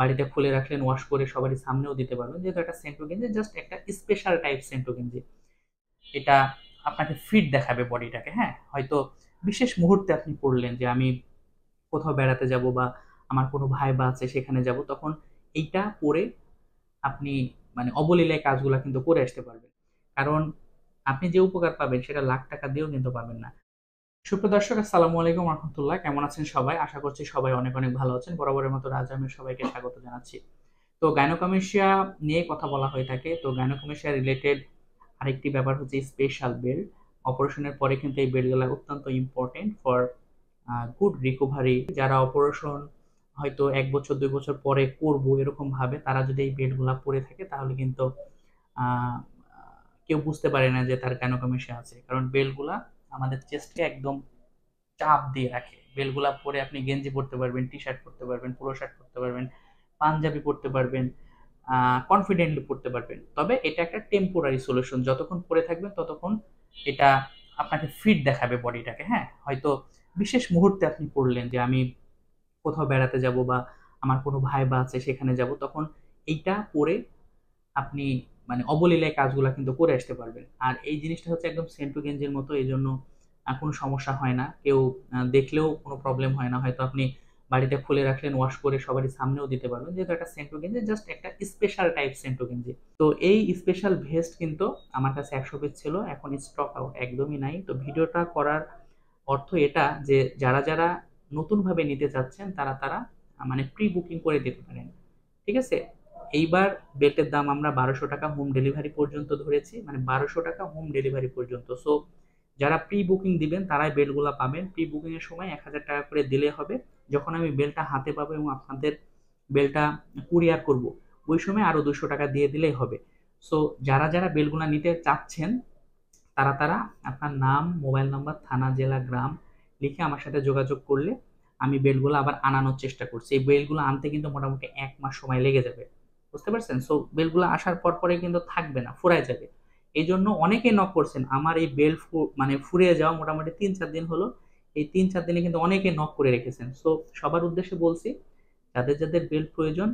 বাড়িতে খুলে রাখলেন ওয়াশ করে সবারই সামনেও দিতে পারবেন যেহেতু একটা সেন্টু গেঞ্জি জাস্ট একটা স্পেশাল টাইপ সেন্টু গেঞ্জি এটা আপনাকে ফিট দেখাবে বডিটাকে হ্যাঁ হয়তো বিশেষ মুহূর্তে আপনি পড়লেন যে আমি কোথাও বেড়াতে যাব বা আমার কোনো ভাই বা আছে সেখানে যাব তখন এইটা পরে আপনি মানে অবলীলায় কাজগুলো কিন্তু করে আসতে পারবেন কারণ আপনি যে উপকার পাবেন সেটা লাখ টাকা দিয়েও কিন্তু পাবেন না সুপ্রদর্শক আসসালামু আলাইকুম রহমতুল্লাহ কেমন আছেন সবাই আশা করছি সবাই অনেক অনেক ভালো আছেন বরাবরের মতো রাজ সবাইকে স্বাগত জানাচ্ছি তো গাইনোকমেশিয়া নিয়ে কথা বলা হয়ে থাকে তো গাইনোকমেশিয়া রিলেটেড আরেকটি ব্যাপার হচ্ছে স্পেশাল বেল অপারেশনের পরে কিন্তু এই বেলগুলো অত্যন্ত ইম্পর্টেন্ট ফর গুড রিকভারি যারা অপারেশন হয়তো এক বছর দুই বছর পরে করবো এরকম ভাবে তারা যদি এই বেলগুলো পরে থাকে তাহলে কিন্তু কেউ বুঝতে পারে না যে তার গাইনোকমেশিয়া আছে কারণ বেলগুলা আমাদের চেস্টকে একদম চাপ দিয়ে রাখে বেলগুলা পরে আপনি গেঞ্জি পরতে পারবেন টি শার্ট পরতে পারবেন পুরো শার্ট পরতে পারবেন পাঞ্জাবি পরতে পারবেন কনফিডেন্টলি পরতে পারবেন তবে এটা একটা টেম্পোরারি সলিউশন যতক্ষণ পরে থাকবেন ততক্ষণ এটা আপনাকে ফিট দেখাবে বডিটাকে হ্যাঁ হয়তো বিশেষ মুহূর্তে আপনি পড়লেন যে আমি কোথাও বেড়াতে যাব বা আমার কোনো ভাই বা আছে সেখানে যাব তখন এইটা পরে আপনি মানে অবলীলায় কাজগুলো কিন্তু করে আসতে পারবেন আর এই জিনিসটা হচ্ছে একদম সেন্টু গেঞ্জের মতো এই জন্য কোনো সমস্যা হয় না কেউ দেখলেও কোনো প্রবলেম হয় না হয়তো আপনি বাড়িতে খুলে রাখলেন ওয়াশ করে সবারই সামনেও দিতে পারবেন যেহেতু একটা সেন্টু গেঞ্জি জাস্ট একটা স্পেশাল টাইপ সেন্টু গেঞ্জি তো এই স্পেশাল ভেস্ট কিন্তু আমার কাছে একশো পিস ছিল এখন স্টক আউট একদমই নাই তো ভিডিওটা করার অর্থ এটা যে যারা যারা নতুনভাবে নিতে চাচ্ছেন তারা তারা মানে প্রি বুকিং করে দিতে পারেন ঠিক আছে এইবার বেটের দাম আমরা বারোশো টাকা হোম ডেলিভারি পর্যন্ত ধরেছি মানে বারোশো টাকা হোম ডেলিভারি পর্যন্ত সো যারা প্রি বুকিং দিবেন তারাই বেলগুলো পাবেন প্রি বুকিংয়ের সময় এক হাজার টাকা করে দিলে হবে যখন আমি বেলটা হাতে পাবো এবং আপনাদের বেলটা কুরিয়ার করব ওই সময় আরও দুশো টাকা দিয়ে দিলেই হবে সো যারা যারা বেলগুলো নিতে চাচ্ছেন তারা তারা আপনার নাম মোবাইল নাম্বার থানা জেলা গ্রাম লিখে আমার সাথে যোগাযোগ করলে আমি বেলগুলো আবার আনানোর চেষ্টা করছি এই বেলগুলো আনতে কিন্তু মোটামুটি এক মাস সময় লেগে যাবে বুঝতে পারছেন সো বেলগুলো আসার পর পরে কিন্তু থাকবে না ফুরায় যাবে এই জন্য অনেকে নক করছেন আমার এই বেল মানে ফুরিয়ে যাওয়া মোটামুটি তিন চার দিন হলো এই তিন চার দিনে কিন্তু অনেকে নক করে রেখেছেন সো সবার উদ্দেশ্যে বলছি যাদের যাদের বেল প্রয়োজন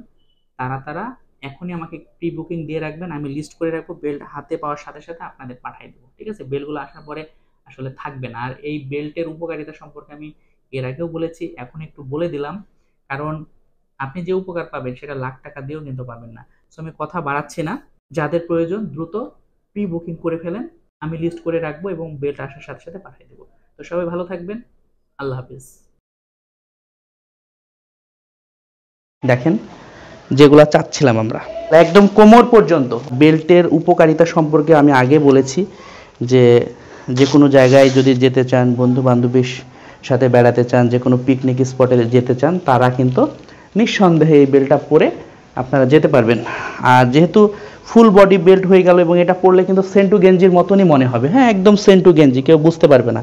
তারা তারা এখনই আমাকে প্রি বুকিং দিয়ে রাখবেন আমি লিস্ট করে রাখবো বেল হাতে পাওয়ার সাথে সাথে আপনাদের পাঠিয়ে দেবো ঠিক আছে বেলগুলো আসার পরে আসলে থাকবে না আর এই বেল্টের উপকারিতা সম্পর্কে আমি এর আগেও বলেছি এখন একটু বলে দিলাম কারণ আপনি যে উপকার পাবেন সেটা লাখ টাকা দিয়েও কিন্তু পাবেন না সো আমি কথা বাড়াচ্ছি না যাদের প্রয়োজন দ্রুত প্রি বুকিং করে ফেলেন আমি লিস্ট করে রাখবো এবং বেট আসার সাথে সাথে পাঠিয়ে দেবো তো সবাই ভালো থাকবেন আল্লাহ হাফিজ দেখেন যেগুলো চাচ্ছিলাম আমরা একদম কোমর পর্যন্ত বেল্টের উপকারিতা সম্পর্কে আমি আগে বলেছি যে যে কোনো জায়গায় যদি যেতে চান বন্ধু বান্ধবীর সাথে বেড়াতে চান যে কোনো পিকনিক স্পটে যেতে চান তারা কিন্তু নিঃসন্দেহে এই বেল্টটা পরে আপনারা যেতে পারবেন আর যেহেতু ফুল বডি বেল্ট হয়ে গেল এবং এটা পরলে কিন্তু সেন্টু গেঞ্জির মতনই মনে হবে হ্যাঁ একদম সেন্টু গেঞ্জি কেউ বুঝতে পারবে না